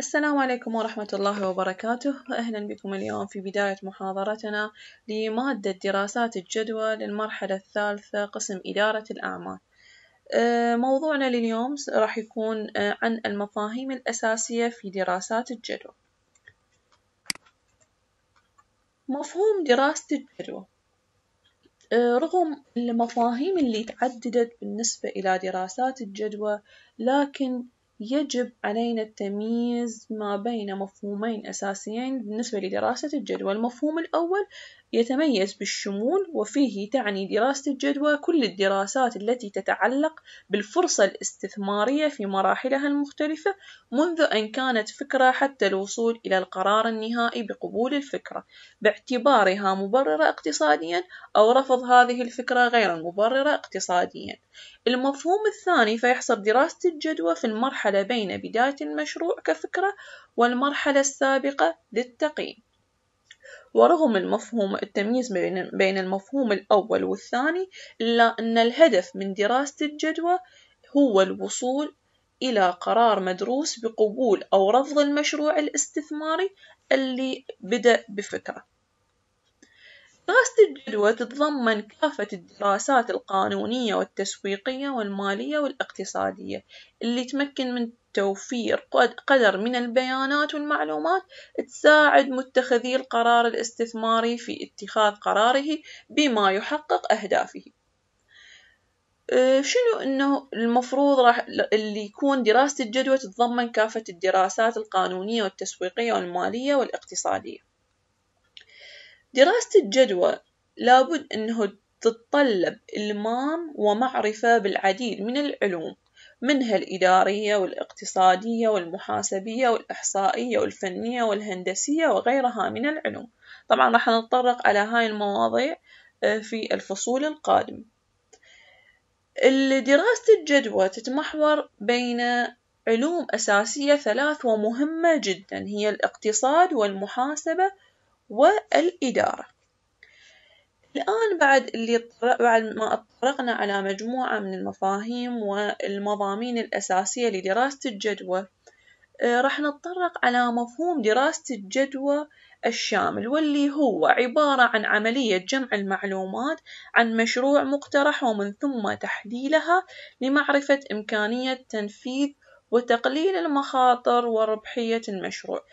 السلام عليكم ورحمة الله وبركاته أهلا بكم اليوم في بداية محاضرتنا لمادة دراسات الجدوى للمرحلة الثالثة قسم إدارة الأعمال أه، موضوعنا لليوم راح يكون أه، عن المفاهيم الأساسية في دراسات الجدوى مفهوم دراسة الجدوى أه، رغم المفاهيم اللي تعددت بالنسبة إلى دراسات الجدوى لكن يجب علينا التمييز ما بين مفهومين أساسيين بالنسبة لدراسة الجدوى، المفهوم الأول يتميز بالشمول وفيه تعني دراسة الجدوى كل الدراسات التي تتعلق بالفرصة الاستثمارية في مراحلها المختلفة منذ أن كانت فكرة حتى الوصول إلى القرار النهائي بقبول الفكرة باعتبارها مبررة اقتصاديا أو رفض هذه الفكرة غير مبررة اقتصاديا المفهوم الثاني فيحصر دراسة الجدوى في المرحلة بين بداية المشروع كفكرة والمرحلة السابقة للتقييم ورغم المفهوم التمييز بين المفهوم الأول والثاني إلا أن الهدف من دراسة الجدوى هو الوصول إلى قرار مدروس بقبول أو رفض المشروع الاستثماري اللي بدأ بفكرة دراسة الجدوى تتضمن كافة الدراسات القانونية والتسويقية والمالية والاقتصادية اللي تمكن من توفير قدر من البيانات والمعلومات تساعد متخذي القرار الاستثماري في اتخاذ قراره بما يحقق أهدافه أه، شنو انه المفروض راح اللي يكون دراسة الجدوى تتضمن كافة الدراسات القانونية والتسويقية والمالية والاقتصادية دراسة الجدوى لابد انه تتطلب إلمام ومعرفة بالعديد من العلوم منها الإدارية والاقتصادية الاقتصادية والمحاسبية والإحصائية والفنية والهندسية وغيرها من العلوم طبعا راح نتطرق على هاي المواضيع آه، في الفصول القادم دراسة الجدوى تتمحور بين علوم أساسية ثلاث ومهمة جدا هي الاقتصاد والمحاسبة والإدارة الآن بعد اللي بعد ما اتطرقنا على مجموعة من المفاهيم والمضامين الأساسية لدراسة الجدوى آه، راح نتطرق على مفهوم دراسة الجدوى الشامل واللي هو عبارة عن عملية جمع المعلومات عن مشروع مقترح ومن ثم تحليلها لمعرفة إمكانية تنفيذ وتقليل المخاطر وربحية المشروع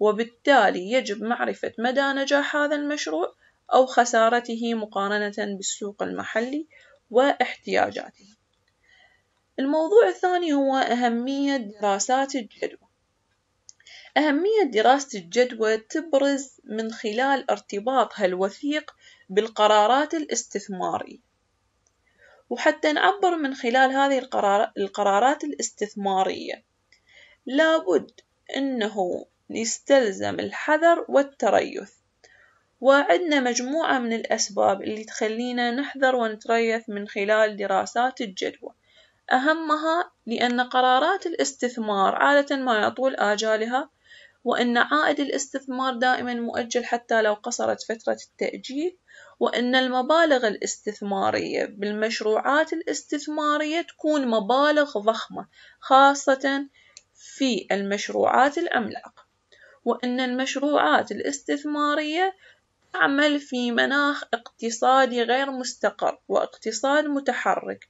وبالتالي يجب معرفة مدى نجاح هذا المشروع أو خسارته مقارنة بالسوق المحلي واحتياجاته الموضوع الثاني هو أهمية دراسات الجدوى أهمية دراسة الجدوى تبرز من خلال ارتباطها الوثيق بالقرارات الاستثمارية وحتى نعبر من خلال هذه القرارات الاستثمارية لابد أنه يستلزم الحذر والتريث وعندنا مجموعة من الأسباب اللي تخلينا نحذر ونتريث من خلال دراسات الجدوى أهمها لأن قرارات الاستثمار عادة ما يطول آجالها وأن عائد الاستثمار دائما مؤجل حتى لو قصرت فترة التأجيل وأن المبالغ الاستثمارية بالمشروعات الاستثمارية تكون مبالغ ضخمة خاصة في المشروعات العملاقة وأن المشروعات الاستثمارية تعمل في مناخ اقتصادي غير مستقر واقتصاد متحرك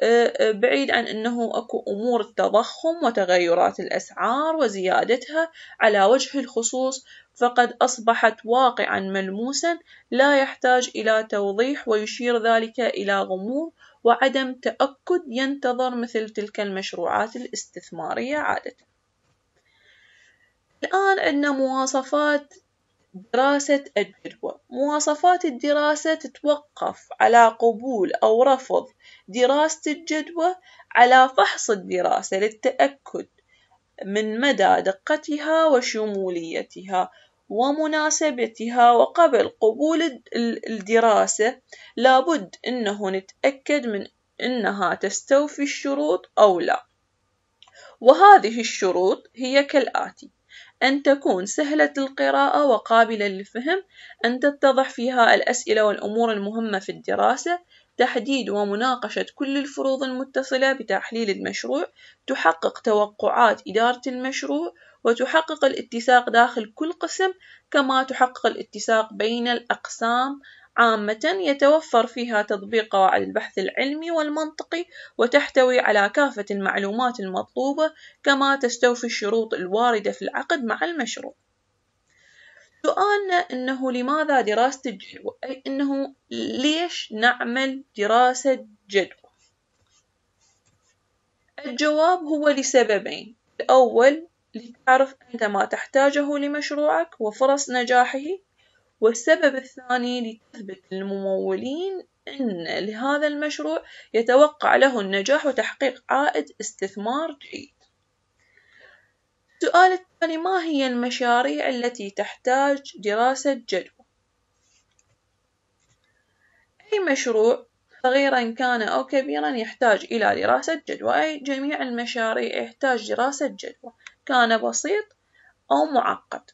أه، أه، بعيد عن أنه أكو أمور التضخم وتغيرات الأسعار وزيادتها على وجه الخصوص فقد أصبحت واقعا ملموسا لا يحتاج إلى توضيح ويشير ذلك إلى غموض وعدم تأكد ينتظر مثل تلك المشروعات الاستثمارية عادة الآن عندنا مواصفات دراسة الجدوى مواصفات الدراسة تتوقف على قبول أو رفض دراسة الجدوى على فحص الدراسة للتأكد من مدى دقتها وشموليتها ومناسبتها وقبل قبول الدراسة لابد أنه نتأكد من أنها تستوفي الشروط أو لا وهذه الشروط هي كالآتي أن تكون سهلة القراءة وقابلة للفهم، أن تتضح فيها الأسئلة والأمور المهمة في الدراسة، تحديد ومناقشة كل الفروض المتصلة بتحليل المشروع، تحقق توقعات إدارة المشروع، وتحقق الاتساق داخل كل قسم، كما تحقق الاتساق بين الأقسام. عامة يتوفر فيها تطبيق قواعد البحث العلمي والمنطقي وتحتوي على كافة المعلومات المطلوبة كما تستوفي الشروط الواردة في العقد مع المشروع سؤالنا انه لماذا دراسة الجدوى اي انه ليش نعمل دراسة جدوى الجواب هو لسببين الاول لتعرف انت ما تحتاجه لمشروعك وفرص نجاحه والسبب الثاني لتثبت للممولين أن لهذا المشروع يتوقع له النجاح وتحقيق عائد استثمار جيد. السؤال الثاني ما هي المشاريع التي تحتاج دراسة جدوى؟ أي مشروع صغيرا كان أو كبيرا يحتاج إلى دراسة جدوى أي جميع المشاريع يحتاج دراسة جدوى كان بسيط أو معقد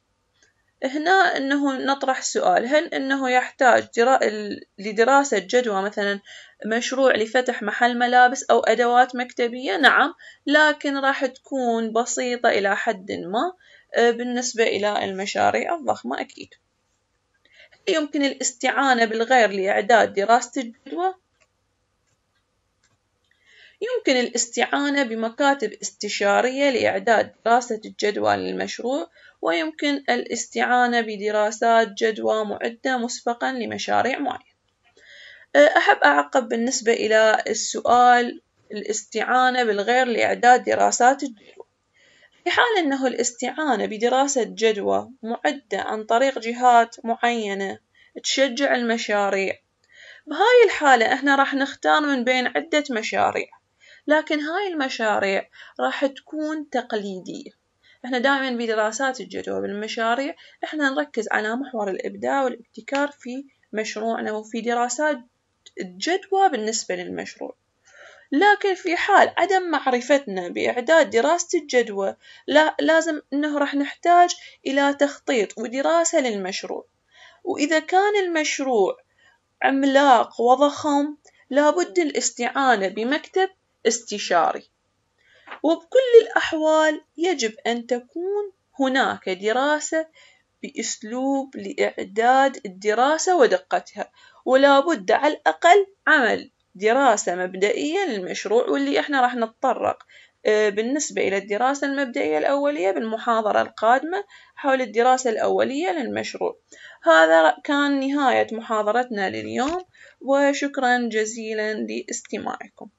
هنا أنه نطرح سؤال هل أنه يحتاج لدراسة جدوى مثلا مشروع لفتح محل ملابس أو أدوات مكتبية نعم لكن راح تكون بسيطة إلى حد ما آه، بالنسبة إلى المشاريع الضخمة أكيد يمكن الاستعانة بالغير لإعداد دراسة الجدوى يمكن الاستعانة بمكاتب استشارية لإعداد دراسة الجدوى للمشروع ويمكن الاستعانة بدراسات جدوى معدة مسبقا لمشاريع معينة أه، أحب أعقب بالنسبة إلى السؤال الاستعانة بالغير لإعداد دراسات الجدوى في حال أنه الاستعانة بدراسة جدوى معدة عن طريق جهات معينة تشجع المشاريع بهاي الحالة احنا راح نختار من بين عدة مشاريع لكن هاي المشاريع راح تكون تقليدية احنا دائما بدراسات الجدوى بالمشاريع احنا نركز على محور الابداع والابتكار في مشروعنا وفي دراسات الجدوى بالنسبة للمشروع لكن في حال عدم معرفتنا بإعداد دراسة الجدوى لا لازم أنه راح نحتاج إلى تخطيط ودراسة للمشروع وإذا كان المشروع عملاق وضخم لابد الاستعانة بمكتب استشاري وبكل الأحوال يجب أن تكون هناك دراسة بأسلوب لإعداد الدراسة ودقتها ولا بد على الأقل عمل دراسة مبدئية للمشروع واللي إحنا راح نتطرق آه، بالنسبة إلى الدراسة المبدئية الأولية بالمحاضرة القادمة حول الدراسة الأولية للمشروع هذا كان نهاية محاضرتنا لليوم وشكرا جزيلا لاستماعكم